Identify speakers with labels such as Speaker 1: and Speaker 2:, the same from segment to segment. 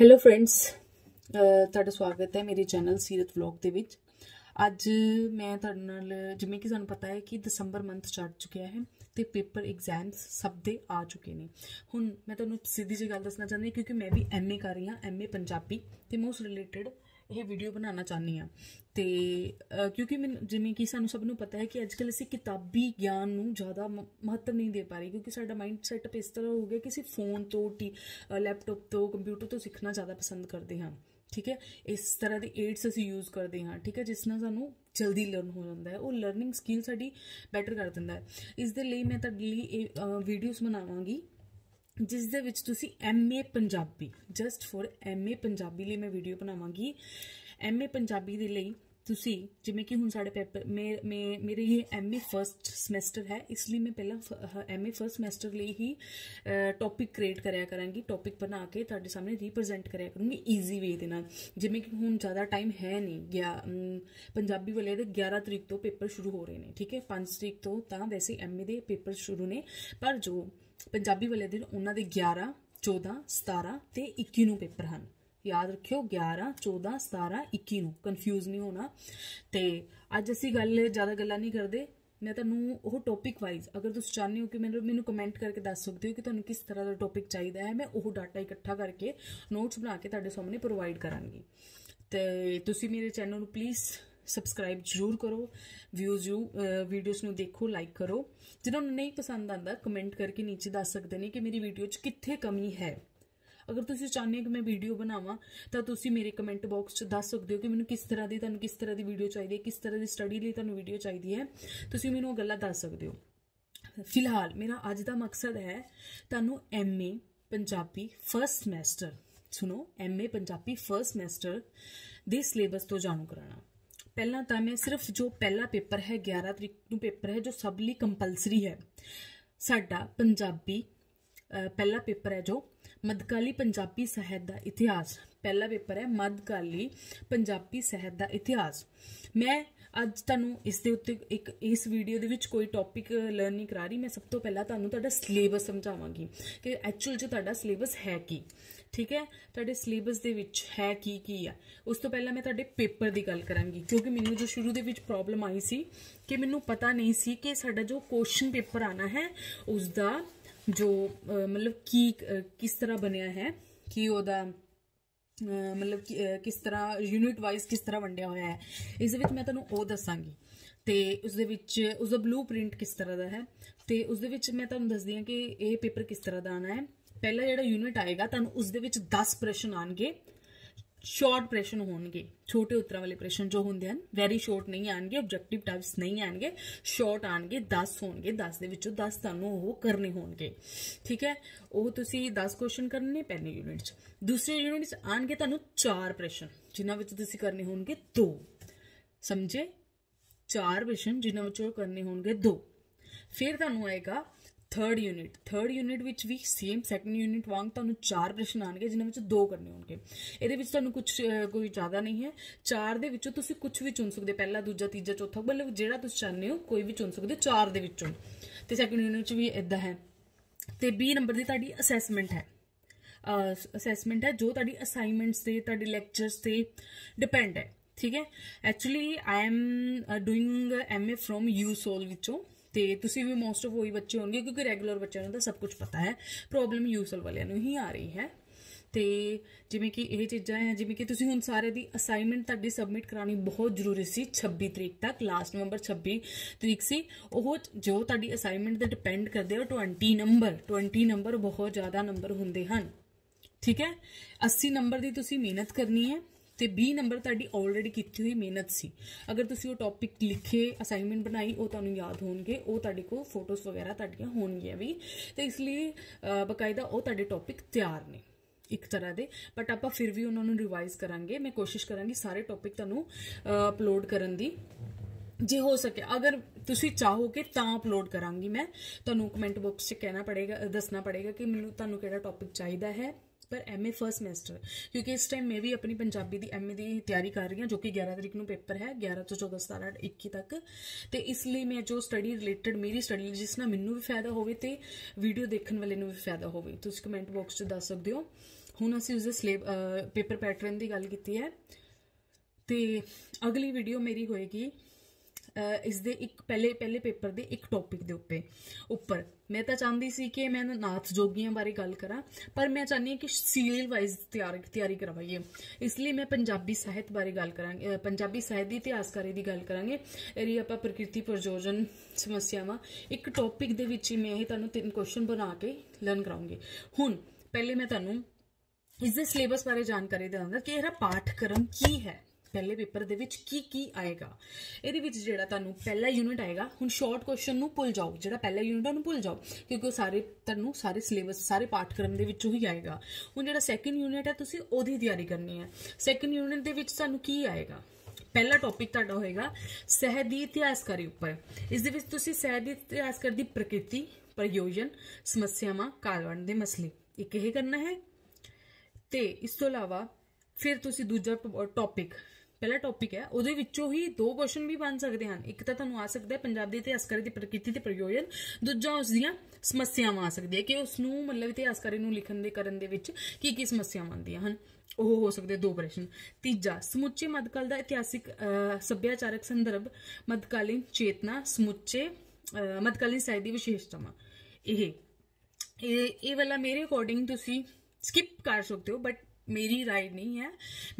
Speaker 1: hello friends ਤੁਹਾਡਾ ਸਵਾਗਤ ਹੈ ਮੇਰੇ ਚੈਨਲ ਸੀਰਤ ਵਲੌਗ ਦੇ ਵਿੱਚ ਅੱਜ ਮੈਂ ਤੁਹਾਡੇ ਨਾਲ ਜਿਵੇਂ ਕਿ ਸਾਨੂੰ ਪਤਾ ਹੈ ਕਿ ਦਸੰਬਰ ਮੰਥ ਚੜ ਚੁੱਕਿਆ ਹੈ ਤੇ ਪੇਪਰ ਐਗਜ਼ਾਮਸ ਸਭ ਦੇ ਆ ਚੁੱਕੇ ਨੇ ਹੁਣ ਮੈਂ ਤੁਹਾਨੂੰ ਸਿੱਧੀ ਜੀ ਗੱਲ ਦੱਸਣਾ ਚਾਹੁੰਦੀ ਹਾਂ ਕਿਉਂਕਿ ਮੈਂ ਵੀ ਐਮਏ ਕਰ ਰਹੀ ਹਾਂ ਐਮਏ ਪੰਜਾਬੀ ਤੇ ਮੋਸਟ ਰਿਲੇਟਡ ਇਹ ਵੀਡੀਓ ਬਣਾਉਣਾ ਚਾਹਨੀ ਆ ਤੇ ਕਿਉਂਕਿ ਜਿਵੇਂ ਕਿ ਸਾਨੂੰ ਸਭ ਨੂੰ ਪਤਾ ਹੈ ਕਿ ਅੱਜ ਕੱਲ੍ਹ ਅਸੀਂ ਕਿਤਾਬੀ ਗਿਆਨ ਨੂੰ ਜ਼ਿਆਦਾ ਮਹੱਤਵ ਨਹੀਂ ਦੇ ਪਾ ਰਹੇ ਕਿਉਂਕਿ ਸਾਡਾ ਮਾਈਂਡ ਸੈਟਅਪ ਇਸ ਤਰ੍ਹਾਂ ਹੋ ਗਿਆ ਕਿ ਅਸੀਂ ਫੋਨ ਤੋਂ ਲੈਪਟਾਪ ਤੋਂ ਕੰਪਿਊਟਰ ਤੋਂ ਸਿੱਖਣਾ ਜ਼ਿਆਦਾ ਪਸੰਦ ਕਰਦੇ ਹਾਂ ਠੀਕ ਹੈ ਇਸ ਤਰ੍ਹਾਂ ਦੇ ਏਡਸ ਅਸੀਂ ਯੂਜ਼ ਕਰਦੇ ਹਾਂ ਠੀਕ ਹੈ ਜਿਸ ਨਾਲ ਸਾਨੂੰ ਜਲਦੀ ਲਰਨ ਹੋ ਜਾਂਦਾ ਹੈ ਉਹ ਲਰਨਿੰਗ ਸਕਿੱਲ ਸਾਡੀ ਬੈਟਰ ਕਰ ਦਿੰਦਾ ਹੈ ਇਸ ਦੇ ਲਈ ਮੈਂ ਤੁਹਾਡੇ ਲਈ ਵੀਡੀਓਜ਼ ਬਣਾਵਾਂਗੀ ਜਿਸ ਦੇ ਵਿੱਚ ਤੁਸੀਂ MA Punjabi just for MA Punjabi ਲਈ ਮੈਂ ਵੀਡੀਓ ਬਣਾਵਾਂਗੀ ਐਮਏ ਪੰਜਾਬੀ ਦੇ ਲਈ ਤੁਸੀਂ ਜਿਵੇਂ ਕਿ ਹੁਣ ਸਾਡੇ ਪੇਪਰ ਮੇ ਮੇਰੇ ਇਹ ਐਮਏ ਫਰਸਟ ਸਮੈਸਟਰ ਹੈ ਇਸ ਲਈ ਮੈਂ ਪਹਿਲਾਂ ਐਮਏ ਫਰਸਟ ਸਮੈਸਟਰ ਲਈ ਹੀ ਟੌਪਿਕ ਕ੍ਰੀਏਟ ਕਰਿਆ ਕਰਾਂਗੀ ਟੌਪਿਕ ਬਣਾ ਕੇ ਤੁਹਾਡੇ ਸਾਹਮਣੇ ਰਿਪਰੈਜ਼ੈਂਟ ਕਰਿਆ ਕਰੂੰਗੀ ਈਜ਼ੀ ਵੇ ਦੇ ਨਾਲ ਜਿਵੇਂ ਕਿ ਹੁਣ ਜ਼ਿਆਦਾ ਟਾਈਮ ਹੈ ਨਹੀਂ ਗਿਆ ਪੰਜਾਬੀ ਵਾਲੇ ਦੇ 11 ਤਰੀਕ ਤੋਂ ਪੇਪਰ ਸ਼ੁਰੂ ਹੋ ਰਹੇ ਨੇ ਠੀਕ ਹੈ 5 ਤਰੀਕ ਤੋਂ ਤਾਂ ਵੈਸੇ ਐਮਏ ਦੇ ਪੇਪਰ ਸ਼ੁਰੂ ਨੇ ਪਰ ਜੋ ਪੰਜਾਬੀ ਵਾਲੇ ਦਿਨ ਉਹਨਾਂ ਦੇ 11 14 17 ਤੇ 21 ਨੂੰ ਪੇਪਰ ਹਨ ਯਾਦ ਰੱਖਿਓ 11 14 17 21 ਨੂੰ ਕਨਫਿਊਜ਼ ਨਹੀਂ ਹੋਣਾ ਤੇ ਅੱਜ ਅਸੀਂ ਗੱਲ ਜ਼ਿਆਦਾ ਗੱਲਾਂ ਨਹੀਂ ਕਰਦੇ ਮੈਂ ਤੁਹਾਨੂੰ ਉਹ ਟੌਪਿਕ ਵਾਈਜ਼ ਅਗਰ ਤੁਸੀਂ ਚਾਹੁੰਦੇ ਹੋ ਕਿ ਮੈਨੂੰ ਮੈਨੂੰ ਕਮੈਂਟ ਕਰਕੇ ਦੱਸ ਸਕਦੇ ਹੋ ਕਿ ਤੁਹਾਨੂੰ ਕਿਸ ਤਰ੍ਹਾਂ ਦਾ ਟੌਪਿਕ ਚਾਹੀਦਾ ਹੈ ਮੈਂ ਉਹ ਡਾਟਾ ਇਕੱਠਾ ਕਰਕੇ ਨੋਟਸ ਬਣਾ ਕੇ ਤੁਹਾਡੇ ਸਾਹਮਣੇ ਪ੍ਰੋਵਾਈਡ ਕਰਾਂਗੀ ਤੇ ਤੁਸੀਂ ਮੇਰੇ ਚੈਨਲ ਨੂੰ ਪਲੀਜ਼ ਸਬਸਕ੍ਰਾਈਬ ਜਰੂਰ ਕਰੋ ਵਿਊਜ਼ ਯੂ ਵੀਡੀਓਜ਼ ਨੂੰ ਦੇਖੋ ਲਾਈਕ ਕਰੋ ਜਿਨ੍ਹਾਂ ਨੂੰ ਨਹੀਂ ਪਸੰਦ ਆਂਦਾ ਕਮੈਂਟ ਕਰਕੇ ਨੀਚੇ ਦੱਸ ਸਕਦੇ ਨੇ ਕਿ ਮੇਰੀ ਵੀਡੀਓ 'ਚ ਕਿੱਥੇ ਕਮੀ ਹੈ ਅਗਰ ਤੁਸੀਂ ਚਾਹੁੰਦੇ ਹੋ ਕਿ ਮੈਂ ਵੀਡੀਓ ਬਣਾਵਾਂ ਤਾਂ ਤੁਸੀਂ ਮੇਰੇ ਕਮੈਂਟ ਬਾਕਸ 'ਚ ਦੱਸ ਸਕਦੇ ਹੋ ਕਿ ਮੈਨੂੰ ਕਿਸ ਤਰ੍ਹਾਂ ਦੀ ਤੁਹਾਨੂੰ ਕਿਸ ਤਰ੍ਹਾਂ ਦੀ ਵੀਡੀਓ ਚਾਹੀਦੀ ਹੈ ਕਿਸ ਤਰ੍ਹਾਂ ਦੀ ਸਟੱਡੀ ਲਈ ਤੁਹਾਨੂੰ ਵੀਡੀਓ ਚਾਹੀਦੀ ਹੈ ਤੁਸੀਂ ਮੈਨੂੰ ਉਹ ਗੱਲਾਂ ਦੱਸ ਸਕਦੇ ਹੋ ਫਿਲਹਾਲ ਮੇਰਾ ਅੱਜ ਦਾ ਮਕਸਦ ਹੈ ਤੁਹਾਨੂੰ ਐਮਏ ਪੰਜਾਬੀ ਫਰਸਟ ਸਮੈਸਟਰ ਸੁਣੋ ਐਮਏ ਪੰਜਾਬੀ ਫਰਸਟ ਸਮੈਸਟਰ ਦੇ ਸਿਲੇਬਸ ਤੋਂ ਜਾਣੂ ਕਰਾਣਾ ਪਹਿਲਾਂ ਤਾਂ ਮੈਂ ਸਿਰਫ ਜੋ ਪਹਿਲਾ ਪੇਪਰ ਹੈ 11 ਤਰੀਕ ਨੂੰ ਪੇਪਰ ਹੈ ਜੋ ਸਭ ਲਈ ਕੰਪਲਸਰੀ ਹੈ ਸਾਡਾ ਪੰਜਾਬੀ ਪਹਿਲਾ ਪੇਪਰ ਹੈ ਜੋ ਮੱਧਕਾਲੀ ਪੰਜਾਬੀ ਸਾਹਿਤ ਦਾ ਇਤਿਹਾਸ ਪਹਿਲਾ ਪੇਪਰ ਹੈ ਮੱਧਕਾਲੀ ਪੰਜਾਬੀ ਸਾਹਿਤ ਦਾ ਇਤਿਹਾਸ ਮੈਂ ਅੱਜ ਤੁਹਾਨੂੰ ਇਸ ਦੇ ਉੱਤੇ ਇੱਕ ਇਸ ਵੀਡੀਓ ਦੇ ਵਿੱਚ ਕੋਈ ਟੌਪਿਕ ਲਰਨ ਨਹੀਂ ਕਰਾ ਰਹੀ ਮੈਂ ਸਭ ਤੋਂ ਪਹਿਲਾਂ ਤੁਹਾਨੂੰ ਤੁਹਾਡਾ ਸਿਲੇਬਸ ਸਮਝਾਵਾਂਗੀ ਕਿ ਐਕਚੁਅਲ ਜੋ ਤੁਹਾਡਾ ਸਿਲੇਬਸ ਹੈ ਕੀ ਠੀਕ ਹੈ ਤੁਹਾਡੇ ਸਿਲੇਬਸ ਦੇ ਵਿੱਚ ਹੈ ਕੀ ਕੀ ਆ ਉਸ ਤੋਂ ਪਹਿਲਾਂ ਮੈਂ ਤੁਹਾਡੇ ਪੇਪਰ ਦੀ ਗੱਲ ਕਰਾਂਗੀ ਕਿਉਂਕਿ ਮੈਨੂੰ ਜੋ ਸ਼ੁਰੂ ਦੇ ਵਿੱਚ ਪ੍ਰੋਬਲਮ ਆਈ ਸੀ ਕਿ ਮੈਨੂੰ ਪਤਾ ਨਹੀਂ ਸੀ ਕਿ ਸਾਡਾ ਜੋ ਕੁਐਸਚਨ ਪੇਪਰ ਆਣਾ ਹੈ ਉਸ ਦਾ ਜੋ ਮਤਲਬ ਕੀ ਕਿਸ ਤਰ੍ਹਾਂ ਬਣਿਆ ਹੈ ਕੀ ਉਹਦਾ ਮਤਲਬ ਕਿਸ ਤਰ੍ਹਾਂ ਯੂਨਿਟ ਵਾਈਜ਼ ਕਿਸ ਤਰ੍ਹਾਂ ਵੰਡਿਆ ਹੋਇਆ ਹੈ ਇਸ ਦੇ ਵਿੱਚ ਮੈਂ ਤੁਹਾਨੂੰ ਉਹ ਦੱਸਾਂਗੀ ਤੇ ਉਸ ਦੇ ਵਿੱਚ ਉਸ ਦਾ ਬਲੂਪ੍ਰਿੰਟ ਕਿਸ ਤਰ੍ਹਾਂ ਦਾ ਹੈ ਤੇ ਉਸ ਦੇ ਵਿੱਚ ਮੈਂ ਤੁਹਾਨੂੰ ਦੱਸਦੀ ਹਾਂ ਕਿ ਇਹ ਪੇਪਰ ਕਿਸ ਤਰ੍ਹਾਂ ਦਾ ਆਣਾ ਹੈ ਪਹਿਲਾ ਜਿਹੜਾ ਯੂਨਿਟ ਆਏਗਾ ਤੁਹਾਨੂੰ ਉਸ ਦੇ ਵਿੱਚ 10 ਪ੍ਰਸ਼ਨ ਆਣਗੇ ਸ਼ਾਰਟ ਪ੍ਰਸ਼ਨ ਹੋਣਗੇ ਛੋਟੇ ਉੱਤਰਾਂ ਵਾਲੇ ਪ੍ਰਸ਼ਨ ਜੋ ਹੁੰਦੇ ਹਨ ਵੈਰੀ ਸ਼ਾਰਟ ਨਹੀਂ ਆਣਗੇ ਆਬਜੈਕਟਿਵ ਟਾਈਪਸ ਨਹੀਂ ਆਣਗੇ ਸ਼ਾਰਟ ਆਣਗੇ 10 ਹੋਣਗੇ 10 ਦੇ ਵਿੱਚੋਂ 10 ਤੁਹਾਨੂੰ ਉਹ ਕਰਨੇ ਹੋਣਗੇ ਠੀਕ ਹੈ ਉਹ ਤੁਸੀਂ 10 ਕੁਐਸਚਨ ਕਰਨੇ ਪਹਿਲੇ ਯੂਨਿਟ 'ਚ ਦੂਸਰੇ ਯੂਨਿਟ 'ਚ ਆਣਗੇ ਤੁਹਾਨੂੰ 4 ਪ੍ਰਸ਼ਨ ਜਿਨ੍ਹਾਂ ਵਿੱਚ ਤੁਸੀਂ ਕਰਨੇ ਹੋਣਗੇ 2 ਸਮਝੇ 4 ਪ੍ਰਸ਼ਨ ਜਿਨ੍ਹਾਂ ਵਿੱਚੋਂ ਕਰਨੇ ਹੋਣਗੇ 2 ਫਿਰ ਤੁਹਾਨੂੰ ਆਏਗਾ ਥਰਡ ਯੂਨਿਟ ਥਰਡ ਯੂਨਿਟ ਵਿੱਚ ਵੀ ਸੇਮ ਸੈਕੰਡ ਯੂਨਿਟ ਵਾਂਗ ਤੁਹਾਨੂੰ ਚਾਰ ਪ੍ਰਸ਼ਨ ਆਣਗੇ ਜਿਨ੍ਹਾਂ ਵਿੱਚ ਦੋ ਕਰਨੇ ਹੋਣਗੇ ਇਹਦੇ ਵਿੱਚ ਤੁਹਾਨੂੰ ਕੁਝ ਕੋਈ ਜ਼ਿਆਦਾ ਨਹੀਂ ਹੈ ਚਾਰ ਦੇ ਵਿੱਚੋਂ ਤੁਸੀਂ ਕੁਝ ਵੀ ਚੁਣ ਸਕਦੇ ਪਹਿਲਾ ਦੂਜਾ ਤੀਜਾ ਚੌਥਾ ਮਤਲਬ ਜਿਹੜਾ ਤੁਸੀਂ ਚਾਹੁੰਦੇ ਹੋ ਕੋਈ ਵੀ ਚੁਣ ਸਕਦੇ ਹੋ ਚਾਰ ਦੇ ਵਿੱਚੋਂ ਤੇ ਸੈਕੰਡ ਯੂਨਿਟ ਵਿੱਚ ਵੀ ਇਦਾਂ ਹੈ ਤੇ ਬੀ ਨੰਬਰ ਦੀ ਤੁਹਾਡੀ ਅਸੈਸਮੈਂਟ ਹੈ ਅਸੈਸਮੈਂਟ ਹੈ ਜੋ ਤੁਹਾਡੀ ਅਸਾਈਨਮੈਂਟਸ ਤੇ ਤੁਹਾਡੇ ਲੈਕਚਰਸ ਤੇ ਡਿਪੈਂਡ ਹੈ ਠੀਕ ਹੈ actually I am doing MA from U SOL ਵਿੱਚੋਂ ਤੇ ਤੁਸੀਂ ਵੀ ਮੋਸਟ ਆਫ ਉਹੀ ਬੱਚੇ ਹੋਣਗੇ ਕਿਉਂਕਿ ਰੈਗੂਲਰ ਬੱਚਿਆਂ ਨੂੰ ਤਾਂ ਸਭ ਕੁਝ ਪਤਾ ਹੈ ਪ੍ਰੋਬਲਮ ਯੂਸਲ ਵਾਲਿਆਂ ਨੂੰ ਹੀ ਆ ਰਹੀ ਹੈ ਤੇ ਜਿਵੇਂ ਕਿ ਇਹ ਚੀਜ਼ਾਂ ਹੈ ਜਿਵੇਂ ਕਿ ਤੁਸੀਂ ਹੁਣ ਸਾਰੇ ਦੀ ਅਸਾਈਨਮੈਂਟ ਤੁਹਾਡੀ ਸਬਮਿਟ ਕਰਾਣੀ ਬਹੁਤ ਜ਼ਰੂਰੀ ਸੀ 26 ਤਰੀਕ ਤੱਕ ਲਾਸਟ ਨਵੰਬਰ 26 ਤਰੀਕ ਸੀ ਉਹ ਜੋ ਤੁਹਾਡੀ ਅਸਾਈਨਮੈਂਟ ਤੇ ਡਿਪੈਂਡ ਕਰਦੇ ਹੋ 20 ਨੰਬਰ 20 ਨੰਬਰ ਬਹੁਤ ਜ਼ਿਆਦਾ ਨੰਬਰ ਹੁੰਦੇ ਹਨ ਠੀਕ ਹੈ 80 ਨੰਬਰ ਦੀ ਤੁਸੀਂ ਮਿਹਨਤ ਕਰਨੀ ਹੈ ਤੇ B ਨੰਬਰ ਤੁਹਾਡੀ ਆਲਰੇਡੀ ਕੀਤੀ ਹੋਈ ਮਿਹਨਤ ਸੀ ਅਗਰ ਤੁਸੀਂ ਉਹ ਟੌਪਿਕ ਲਿਖੇ ਅਸਾਈਨਮੈਂਟ ਬਣਾਈ ਉਹ ਤੁਹਾਨੂੰ ਯਾਦ ਹੋਣਗੇ ਉਹ ਤੁਹਾਡੇ ਕੋਲ ਫੋਟੋਸ ਵਗੈਰਾ ਤੁਹਾਡੀਆਂ ਹੋਣਗੀਆਂ ਵੀ ਤੇ ਇਸ ਲਈ ਬਕਾਇਦਾ ਉਹ ਤੁਹਾਡੇ ਟੌਪਿਕ ਤਿਆਰ ਨੇ ਇੱਕ ਤਰ੍ਹਾਂ ਦੇ ਬਟ ਆਪਾਂ ਫਿਰ ਵੀ ਉਹਨਾਂ ਨੂੰ ਰਿਵਾਈਜ਼ ਕਰਾਂਗੇ ਮੈਂ ਕੋਸ਼ਿਸ਼ ਕਰਾਂਗੀ ਸਾਰੇ ਟੌਪਿਕ ਤੁਹਾਨੂੰ ਅਪਲੋਡ ਕਰਨ ਦੀ ਜੇ ਹੋ ਸਕੇ ਅਗਰ ਤੁਸੀਂ ਚਾਹੋਗੇ ਤਾਂ ਅਪਲੋਡ ਕਰਾਂਗੀ ਮੈਂ ਤੁਹਾਨੂੰ ਕਮੈਂਟ ਬਾਕਸ 'ਚ ਕਹਿਣਾ ਪੜੇਗਾ ਦੱਸਣਾ ਪੜੇਗਾ ਕਿ ਮੈਨੂੰ ਤੁਹਾਨੂੰ ਕਿਹੜਾ ਟੌਪਿਕ ਚਾਹੀਦਾ ਹੈ ਪਰ ਐਮਏ ਫਰਸਟ ਸੈਮੈਸਟਰ ਕਿਉਂਕਿ ਇਸ ਟਾਈਮ ਮੈਂ ਵੀ ਆਪਣੀ ਪੰਜਾਬੀ ਦੀ ਐਮਏ ਦੀ ਤਿਆਰੀ ਕਰ ਰਹੀ ਹਾਂ ਜੋ ਕਿ 11 ਤਰੀਕ ਨੂੰ ਪੇਪਰ ਹੈ 11 ਤੋਂ 14 17 21 ਤੱਕ ਤੇ ਇਸ ਲਈ ਮੈਂ ਜੋ ਸਟੱਡੀ ਰਿਲੇਟਡ ਮੇਰੀ ਸਟੱਡੀ ਜਿਸ ਨਾਲ ਮੈਨੂੰ ਵੀ ਫਾਇਦਾ ਹੋਵੇ ਤੇ ਵੀਡੀਓ ਦੇਖਣ ਵਾਲੇ ਨੂੰ ਵੀ ਫਾਇਦਾ ਹੋਵੇ ਤੁਸੀਂ ਕਮੈਂਟ ਬਾਕਸ 'ਚ ਦੱਸ ਸਕਦੇ ਹੋ ਹੁਣ ਅਸੀਂ ਉਸ ਦੇ ਸਲੇਬ ਪੇਪਰ ਪੈਟਰਨ ਦੀ ਗੱਲ ਕੀਤੀ ਹੈ ਤੇ ਅਗਲੀ ਵੀਡੀਓ ਮੇਰੀ ਹੋਏਗੀ ਇਸ ਦੇ ਇੱਕ ਪਹਿਲੇ ਪਹਿਲੇ ਪੇਪਰ ਦੇ ਇੱਕ ਟੌਪਿਕ ਦੇ ਉੱਤੇ ਉੱਪਰ ਮੈਂ ਤਾਂ ਚਾਹੁੰਦੀ ਸੀ ਕਿ ਮੈਂ ਨਾਥ ਜੋਗੀਆਂ ਬਾਰੇ ਗੱਲ ਕਰਾਂ ਪਰ ਮੈਂ ਚਾਹਨੀ ਕਿ ਸੀਰੀਅਲ ਵਾਈਜ਼ ਤਿਆਰੀ ਤਿਆਰੀ ਕਰਵਾਈਏ ਇਸ ਲਈ ਮੈਂ ਪੰਜਾਬੀ ਸਾਹਿਤ ਬਾਰੇ ਗੱਲ ਕਰਾਂਗੇ ਪੰਜਾਬੀ ਸਾਹਿਤ ਦੀ ਇਤਿਹਾਸਕਾਰੀ ਦੀ ਗੱਲ ਕਰਾਂਗੇ ਇਹ ਆਪਾਂ ਪ੍ਰਕਿਰਤੀ ਪ੍ਰਯੋਜਨ ਸਮੱਸਿਆਵਾਂ ਇੱਕ ਟੌਪਿਕ ਦੇ ਵਿੱਚ ਹੀ ਮੈਂ ਇਹ ਤੁਹਾਨੂੰ ਤਿੰਨ ਕੁਐਸਚਨ ਬਣਾ ਕੇ ਲਰਨ ਕਰਾਉਂਗੀ ਹੁਣ ਪਹਿਲੇ ਮੈਂ ਤੁਹਾਨੂੰ ਇਸ ਦੇ ਸਿਲੇਬਸ ਬਾਰੇ ਜਾਣਕਾਰੀ ਦਵਾਂਗਾ ਕਿ ਇਹਦਾ ਪਾਠਕ੍ਰਮ ਕੀ ਹੈ ਪਹਿਲੇ ਪੇਪਰ ਦੇ ਵਿੱਚ ਕੀ ਕੀ ਆਏਗਾ ਇਹਦੇ ਵਿੱਚ ਜਿਹੜਾ ਤੁਹਾਨੂੰ ਪਹਿਲਾ ਯੂਨਿਟ ਆਏਗਾ ਹੁਣ ਸ਼ਾਰਟ ਕੁਐਸਚਨ ਨੂੰ ਭੁੱਲ ਜਾਓ ਜਿਹੜਾ ਪਹਿਲਾ ਯੂਨਿਟ ਉਹਨੂੰ ਭੁੱਲ ਜਾਓ ਕਿਉਂਕਿ ਉਹ ਸਾਰੇ ਤੁਹਾਨੂੰ ਸਾਰੇ ਸਿਲੇਬਸ ਸਾਰੇ ਪਾਠਕ੍ਰਮ ਦੇ ਵਿੱਚੋਂ ਹੀ ਆਏਗਾ ਹੁਣ ਜਿਹੜਾ ਸੈਕੰਡ ਯੂਨਿਟ ਹੈ ਤੁਸੀਂ ਉਹਦੀ ਤਿਆਰੀ ਕਰਨੀ ਹੈ ਸੈਕੰਡ ਯੂਨਿਟ ਦੇ ਵਿੱਚ ਤੁਹਾਨੂੰ ਕੀ ਆਏਗਾ ਪਹਿਲਾ ਟੌਪਿਕ ਤੁਹਾਡਾ ਹੋਏਗਾ ਸਹਿ ਦੀ ਇਤਿਹਾਸਕਾਰੀ ਉੱਪਰ ਇਸ ਦੇ ਵਿੱਚ ਤੁਸੀਂ ਸਹਿ ਦੀ ਇਤਿਹਾਸਕਾਰ ਦੀ ਪ੍ਰਕਿਰਤੀ ਪ੍ਰਯੋਜਨ ਸਮੱਸਿਆਵਾਂ ਕਾਲਵੰਡ ਦੇ ਮਸਲੇ ਇਹ ਕਿਹੇ ਕਰਨਾ ਹੈ ਤੇ ਇਸ ਤੋਂ ਇਲਾਵਾ ਫਿਰ ਤੁਸੀਂ ਦੂਜਾ ਟੌਪਿਕ ਪਹਿਲਾ ਟੌਪਿਕ ਹੈ ਉਹਦੇ ਵਿੱਚੋਂ ਹੀ ਦੋ ਕੁਐਸਚਨ ਵੀ ਬਣ ਸਕਦੇ ਹਨ ਇੱਕ ਤਾਂ ਤੁਹਾਨੂੰ ਆ ਸਕਦਾ ਹੈ ਪੰਜਾਬ ਦੇ ਇਤਿਹਾਸਕਾਰ ਦੀ ਪ੍ਰਕਿਰਤੀ ਤੇ ਪ੍ਰਯੋਜਨ ਦੂਜਾ ਉਸ ਦੀਆਂ ਸਮੱਸਿਆਵਾਂ ਆ ਸਕਦੀਆਂ ਕਿ ਉਸ ਨੂੰ ਮਤਲਬ ਇਤਿਹਾਸਕਾਰ ਨੂੰ ਲਿਖਣ ਦੇ ਕਰਨ ਦੇ ਵਿੱਚ ਕੀ ਕੀ ਸਮੱਸਿਆਵਾਂ ਆਉਂਦੀਆਂ ਹਨ ਉਹ ਹੋ ਸਕਦੇ ਦੋ ਪ੍ਰਸ਼ਨ ਤੀਜਾ ਸਮੁੱਚੇ ਮੱਧਕਾਲ ਦਾ ਇਤਿਹਾਸਿਕ ਸੱਭਿਆਚਾਰਕ ਸੰਦਰਭ ਮੱਧਕਾਲੀਨ ਚੇਤਨਾ ਸਮੁੱਚੇ ਮੱਧਕਾਲੀਨ ਸਾਹਿਤ ਦੀ ਵਿਸ਼ੇਸ਼ਤਾਵਾਂ ਇਹ ਇਹ ਵਾਲਾ ਮੇਰੇ ਅਕੋਰਡਿੰਗ ਤੁਸੀਂ ਸਕਿਪ ਕਰ ਸਕਦੇ ਹੋ ਬਟ ਮੇਰੀ ਰਾਈਡ ਨਹੀਂ ਹੈ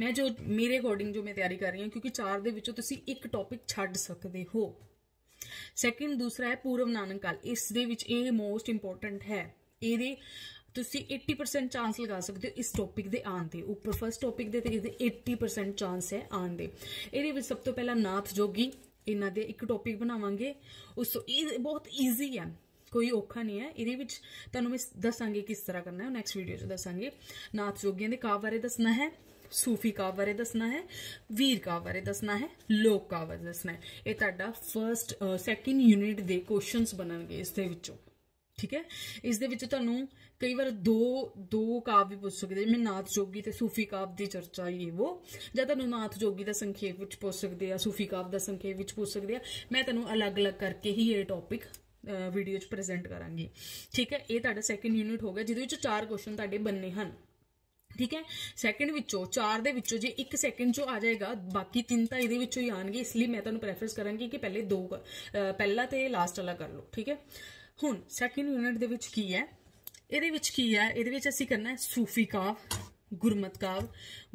Speaker 1: ਮੈਂ ਜੋ ਮੇਰੇ ਅਕੋਰਡਿੰਗ ਜੋ ਮੈਂ ਤਿਆਰੀ ਕਰ ਰਹੀ ਹਾਂ ਕਿਉਂਕਿ ਚਾਰ ਦੇ ਵਿੱਚੋਂ ਤੁਸੀਂ ਇੱਕ ਟੌਪਿਕ ਛੱਡ ਸਕਦੇ ਹੋ ਸੈਕਿੰਡ ਦੂਸਰਾ ਹੈ ਪੂਰਵ ਨਾਨਕ ਕਾਲ ਇਸ ਦੇ ਵਿੱਚ ਇਹ ਮੋਸਟ ਇੰਪੋਰਟੈਂਟ ਹੈ ਇਹਦੇ ਤੁਸੀਂ 80% ਚਾਂਸ ਲਗਾ ਸਕਦੇ ਹੋ ਇਸ ਟੌਪਿਕ ਦੇ ਆਉਣ ਤੇ ਉੱਪਰ ਫਸਟ ਟੌਪਿਕ ਦੇ ਤੇ ਇਹਦੇ 80% ਚਾਂਸ ਹੈ ਆਉਣ ਦੇ ਇਹਦੇ ਵਿੱਚ ਸਭ ਤੋਂ ਪਹਿਲਾਂ ਨਾਥ ਜੋਗੀ ਇਹਨਾਂ ਦੇ ਇੱਕ ਟੌਪਿਕ ਬਣਾਵਾਂਗੇ ਉਸ ਤੋਂ ਇਹ ਬਹੁਤ ਈਜ਼ੀ ਹੈ ਕੋਈ ਔਖਾ ਨਹੀਂ ਹੈ ਇਹਦੇ ਵਿੱਚ ਤੁਹਾਨੂੰ ਮੈਂ ਦੱਸਾਂਗੀ ਕਿਸ ਤਰ੍ਹਾਂ ਕਰਨਾ ਹੈ ਨੈਕਸਟ ਵੀਡੀਓ 'ਚ ਦੱਸਾਂਗੇ ਨਾਥ ਜੋਗੀਆਂ ਦੇ ਕਾਵ ਬਾਰੇ ਦੱਸਣਾ ਹੈ ਸੂਫੀ ਕਾਵ ਬਾਰੇ ਦੱਸਣਾ ਹੈ ਵੀਰ ਕਾਵ ਬਾਰੇ ਦੱਸਣਾ ਹੈ ਲੋਕ ਕਾਵ ਬਾਰੇ ਦੱਸਣਾ ਹੈ ਇਹ ਤੁਹਾਡਾ ਫਰਸਟ ਸੈਕਿੰਡ ਯੂਨਿਟ ਦੇ ਕੁਐਸਚਨਸ ਬਣਨਗੇ ਇਸ ਦੇ ਵਿੱਚੋਂ ਠੀਕ ਹੈ ਇਸ ਦੇ ਵਿੱਚ ਤੁਹਾਨੂੰ ਕਈ ਵਾਰ ਦੋ ਦੋ ਕਾਵ ਵੀ ਪੁੱਛ ਸਕਦੇ ਜਿਵੇਂ ਨਾਥ ਜੋਗੀ ਤੇ ਸੂਫੀ ਕਾਵ ਦੀ ਚਰਚਾ ਇਹ ਉਹ ਜਾਂ ਤੁਹਾਨੂੰ ਨਾਥ ਜੋਗੀ ਦਾ ਸੰਖੇਪ ਵਿੱਚ ਪੁੱਛ ਸਕਦੇ ਆ ਸੂਫੀ ਕਾਵ ਦਾ ਸੰਖੇਪ ਵਿੱਚ ਪੁੱਛ ਸਕਦੇ ਆ ਮੈਂ ਤੁਹਾਨੂੰ ਅਲੱਗ-ਅਲੱਗ ਕਰਕੇ ਹੀ ਇਹ ਟੌਪਿਕ ਵੀਡੀਓ 'ਚ ਪ੍ਰੈਜ਼ੈਂਟ ਕਰਾਂਗੀ ਠੀਕ ਹੈ ਇਹ ਤੁਹਾਡਾ ਸੈਕੰਡ ਯੂਨਿਟ ਹੋ ਗਿਆ ਜਿਹਦੇ ਵਿੱਚ ਚਾਰ ਕੁਐਸਚਨ ਤੁਹਾਡੇ ਬੰਨੇ ਹਨ ਠੀਕ ਹੈ ਸੈਕਿੰਡ ਵਿੱਚੋਂ ਚਾਰ ਦੇ ਵਿੱਚੋਂ ਜੇ ਇੱਕ ਸੈਕਿੰਡ ਚੋਂ ਆ ਜਾਏਗਾ ਬਾਕੀ ਤਿੰਨ ਤਾਂ ਇਹਦੇ ਵਿੱਚੋਂ ਹੀ ਆਣਗੇ ਇਸ ਲਈ ਮੈਂ ਤੁਹਾਨੂੰ ਪ੍ਰੈਫਰਸ ਕਰਾਂਗੀ ਕਿ ਪਹਿਲੇ ਦੋ ਪਹਿਲਾ ਤੇ ਲਾਸਟ ਵਾਲਾ ਕਰ ਲਓ ਠੀਕ ਹੈ ਹੁਣ ਸੈਕਿੰਡ ਯੂਨਿਟ ਦੇ ਵਿੱਚ ਕੀ ਹੈ ਇਹਦੇ ਵਿੱਚ ਕੀ ਹੈ ਇਹਦੇ ਵਿੱਚ ਅਸੀਂ ਕਰਨਾ ਹੈ ਸੂਫੀ ਕਾਵ ਗੁਰਮਤ ਕਾਵ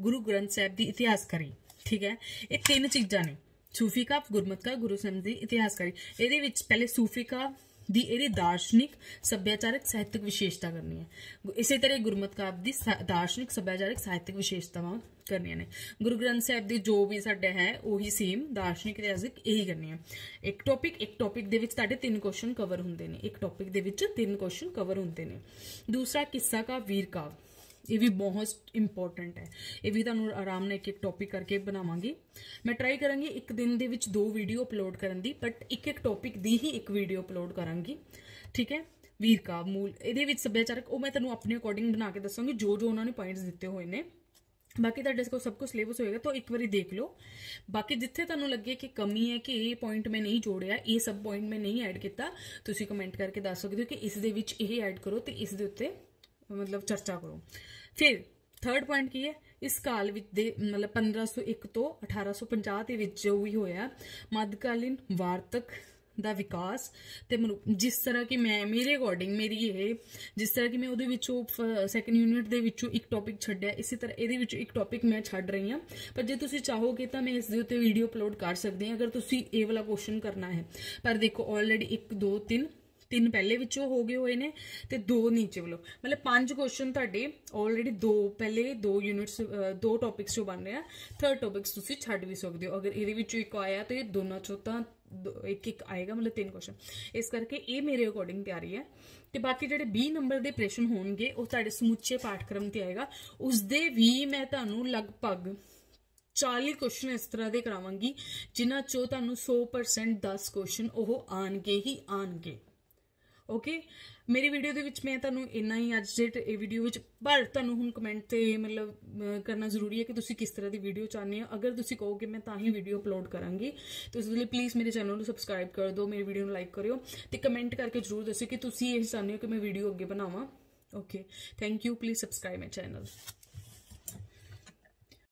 Speaker 1: ਗੁਰੂ ਗ੍ਰੰਥ ਸਾਹਿਬ ਦੀ ਇਤਿਹਾਸ ਕਰੀ ਠੀਕ ਹੈ ਇਹ ਤਿੰਨ ਚੀਜ਼ਾਂ ਨੇ ਸੂਫੀ ਕਾ ਗੁਰਮਤ ਕਾ ਗੁਰੂ ਦੀ ਇਤਿਹਾਸਕਾਰੀ ਇਹਦੇ ਵਿੱਚ ਪਹਿਲੇ ਸੂਫੀ ਕਾ ਦੀ ਇਹਦੀ ਦਾਰਸ਼ਨਿਕ ਸੱਭਿਆਚਾਰਕ ਸਾਹਿਤਕ ਵਿਸ਼ੇਸ਼ਤਾ ਕਰਨੀ ਹੈ ਇਸੇ ਤਰ੍ਹਾਂ ਗੁਰਮਤ ਕਾ ਦੀ ਦਾਰਸ਼ਨਿਕ ਸੱਭਿਆਚਾਰਕ ਸਾਹਿਤਕ ਵਿਸ਼ੇਸ਼ਤਾਵਾਂ ਕਰਨੀਆਂ ਨੇ ਗੁਰੂ ਗ੍ਰੰਥ ਸਾਹਿਬ ਦੀ ਜੋ ਵੀ ਸਾਡੇ ਹੈ ਉਹੀ ਸੇਮ ਦਾਰਸ਼ਨਿਕ ਇਤਿਹਾਸਿਕ ਇਹੀ ਕਰਨੀ ਹੈ ਇੱਕ ਟੌਪਿਕ ਇੱਕ ਟੌਪਿਕ ਦੇ ਵਿੱਚ ਤੁਹਾਡੇ ਤਿੰਨ ਕੁਐਸਚਨ ਕਵਰ ਹੁੰਦੇ ਨੇ ਇੱਕ ਟੌਪਿਕ ਦੇ ਵਿੱਚ ਤਿੰਨ ਕੁਐਸਚਨ ਕਵਰ ਹੁੰਦੇ ਨੇ ਦੂਸਰਾ ਕਿੱਸਾ ਕਾ ਵੀਰ ਕਾ ਇਹ ਵੀ ਬਹੁਤ ਇੰਪੋਰਟੈਂਟ ਹੈ ਇਹ ਵੀ ਤੁਹਾਨੂੰ ਆਰਾਮ ਨਾਲ ਇੱਕ ਇੱਕ ਟੌਪਿਕ ਕਰਕੇ ਬਣਾਵਾਂਗੀ ਮੈਂ ਟਰਾਈ ਕਰਾਂਗੀ ਇੱਕ ਦਿਨ ਦੇ ਵਿੱਚ ਦੋ ਵੀਡੀਓ ਅਪਲੋਡ ਕਰਨ ਦੀ ਬਟ ਇੱਕ ਇੱਕ ਟੌਪਿਕ ਦੀ ਹੀ ਇੱਕ ਵੀਡੀਓ ਅਪਲੋਡ ਕਰਾਂਗੀ ਠੀਕ ਹੈ ਵੀਰ ਕਾ ਮੂਲ ਇਹਦੇ ਵਿੱਚ ਸੱਭਿਆਚਾਰਕ ਉਹ ਮੈਂ ਤੁਹਾਨੂੰ ਆਪਣੇ ਅਕੋਰਡਿੰਗ ਬਣਾ ਕੇ ਦੱਸਾਂਗੀ ਜੋ ਜੋ ਉਹਨਾਂ ਨੇ ਪੁਆਇੰਟਸ ਦਿੱਤੇ ਹੋਏ ਨੇ ਬਾਕੀ ਤੁਹਾਡੇ ਕੋਲ ਸਭ ਕੁਝ ਸਿਲੇਬਸ ਹੋਏਗਾ ਤਾਂ ਇੱਕ ਵਾਰੀ ਦੇਖ ਲਓ ਬਾਕੀ ਜਿੱਥੇ ਤੁਹਾਨੂੰ ਲੱਗੇ ਕਿ ਕਮੀ ਹੈ ਕਿ ਇਹ ਪੁਆਇੰਟ ਮੈਂ ਨਹੀਂ ਜੋੜਿਆ ਇਹ ਸਭ ਪੁਆਇੰਟ ਮੈਂ ਨਹੀਂ ਐਡ ਕੀਤਾ ਤੁਸੀਂ ਕਮੈਂਟ ਕਰਕੇ ਦੱਸ ਸਕਦੇ ਹੋ ਕਿ ਇਸ ਦੇ ਵਿੱਚ ਇਹ ਐਡ ਕਰੋ ਤੇ ਇਸ ਦੇ ਉੱਤੇ ਮਤਲਬ ਚਰਚਾ ਕਰੋ ਫਿਰ ਥਰਡ ਪੁਆਇੰਟ ਕੀ ਹੈ ਇਸ ਕਾਲ ਵਿੱਚ ਦੇ ਮਤਲਬ 1501 ਤੋਂ 1850 ਦੇ ਵਿੱਚ ਜੋ ਵੀ ਹੋਇਆ ਮੱਧਕਾਲੀਨ ਵਾਰਤਕ ਦਾ ਵਿਕਾਸ ਤੇ ਜਿਸ ਤਰ੍ਹਾਂ ਕਿ ਮੈਂ ਮੇਰੇ ਅਕੋਰਡਿੰਗ ਮੇਰੀ ਇਹ ਜਿਸ ਤਰ੍ਹਾਂ ਕਿ ਮੈਂ ਉਹਦੇ ਵਿੱਚੋਂ ਸੈਕੰਡ ਯੂਨਿਟ ਦੇ ਵਿੱਚੋਂ ਇੱਕ ਟੌਪਿਕ ਛੱਡਿਆ ਇਸੇ ਤਰ੍ਹਾਂ ਇਹਦੇ ਵਿੱਚੋਂ ਇੱਕ ਟੌਪਿਕ ਮੈਂ ਛੱਡ ਰਹੀ ਹਾਂ ਪਰ ਜੇ ਤੁਸੀਂ ਚਾਹੋਗੇ ਤਾਂ ਮੈਂ ਇਸ ਦੇ ਉੱਤੇ ਵੀਡੀਓ ਅਪਲੋਡ ਕਰ ਸਕਦੇ ਹਾਂ ਅਗਰ ਤੁਸੀਂ ਇਹ ਵਾਲਾ ਕੁਐਸਚਨ ਕਰਨਾ ਹੈ ਪਰ ਦੇਖੋ ਆਲਰੇਡੀ 1 2 3 ਤਿੰਨ ਪਹਿਲੇ ਵਿੱਚੋਂ ਹੋ ਗਏ ਹੋਏ ਨੇ ਤੇ ਦੋ ਨੀਚੇ ਵੱਲੋਂ ਮਤਲਬ ਪੰਜ ਕੁਐਸਚਨ ਤੁਹਾਡੇ ਆਲਰੇਡੀ ਦੋ ਪਹਿਲੇ ਦੋ ਯੂਨਿਟਸ ਦੋ ਟੌਪਿਕਸ ਜੋ ਬਣ ਰਿਹਾ ਥਰਡ ਟੌਪਿਕਸ ਤੁਸੀਂ ਛੱਡ ਵੀ ਸਕਦੇ ਹੋ ਅਗਰ ਇਹਦੇ ਵਿੱਚੋਂ ਇੱਕ ਆਇਆ ਤਾਂ ਇਹ ਦੋਨਾਂ ਚੋਂ ਤਾਂ ਇੱਕ ਇੱਕ ਆਏਗਾ ਮਤਲਬ ਤਿੰਨ ਕੁਐਸਚਨ ਇਸ ਕਰਕੇ ਇਹ ਮੇਰੇ ਅਕੋਰਡਿੰਗ ਤਿਆਰੀ ਹੈ ਤੇ ਬਾਕੀ ਜਿਹੜੇ 20 ਨੰਬਰ ਦੇ ਪ੍ਰਸ਼ਨ ਹੋਣਗੇ ਉਹ ਤੁਹਾਡੇ ਸਮੁੱਚੇ ਪਾਠਕ੍ਰਮ ਤੇ ਆਏਗਾ ਉਸ ਦੇ ਵੀ ਮੈਂ ਤੁਹਾਨੂੰ ਲਗਭਗ 40 ਕੁਐਸਚਨ ਇਸ ਤਰ੍ਹਾਂ ਦੇ ਕਰਾਵਾਂਗੀ ਜਿਨ੍ਹਾਂ ਚੋਂ ਤੁਹਾਨੂੰ 100% 10 ਕੁਐਸਚਨ ਉਹ ਆਣਗੇ ਹੀ ਆਣਗੇ ਓਕੇ ਮੇਰੀ ਵੀਡੀਓ ਦੇ ਵਿੱਚ ਮੈਂ ਤੁਹਾਨੂੰ ਇੰਨਾ ਹੀ ਅੱਜ ਦੇ ਇਹ ਵੀਡੀਓ ਵਿੱਚ ਪਰ ਤੁਹਾਨੂੰ ਹੁਣ ਕਮੈਂਟ ਤੇ ਮਤਲਬ ਕਰਨਾ ਜ਼ਰੂਰੀ ਹੈ ਕਿ ਤੁਸੀਂ ਕਿਸ ਤਰ੍ਹਾਂ ਦੀ ਵੀਡੀਓ ਚਾਹੁੰਦੇ ਹੋ ਅਗਰ ਤੁਸੀਂ ਕਹੋਗੇ ਮੈਂ ਤਾਂ ਹੀ ਵੀਡੀਓ ਅਪਲੋਡ ਕਰਾਂਗੀ ਤਾਂ ਦੇ ਲਈ ਪਲੀਜ਼ ਮੇਰੇ ਚੈਨਲ ਨੂੰ ਸਬਸਕ੍ਰਾਈਬ ਕਰ ਦਿਓ ਮੇਰੀ ਵੀਡੀਓ ਨੂੰ ਲਾਈਕ ਕਰਿਓ ਤੇ ਕਮੈਂਟ ਕਰਕੇ ਜ਼ਰੂਰ ਦੱਸਿਓ ਕਿ ਤੁਸੀਂ ਇਹ ਚਾਹੁੰਦੇ ਹੋ ਕਿ ਮੈਂ ਵੀਡੀਓ ਅੱਗੇ ਬਣਾਵਾਂ okay thank you please subscribe my channel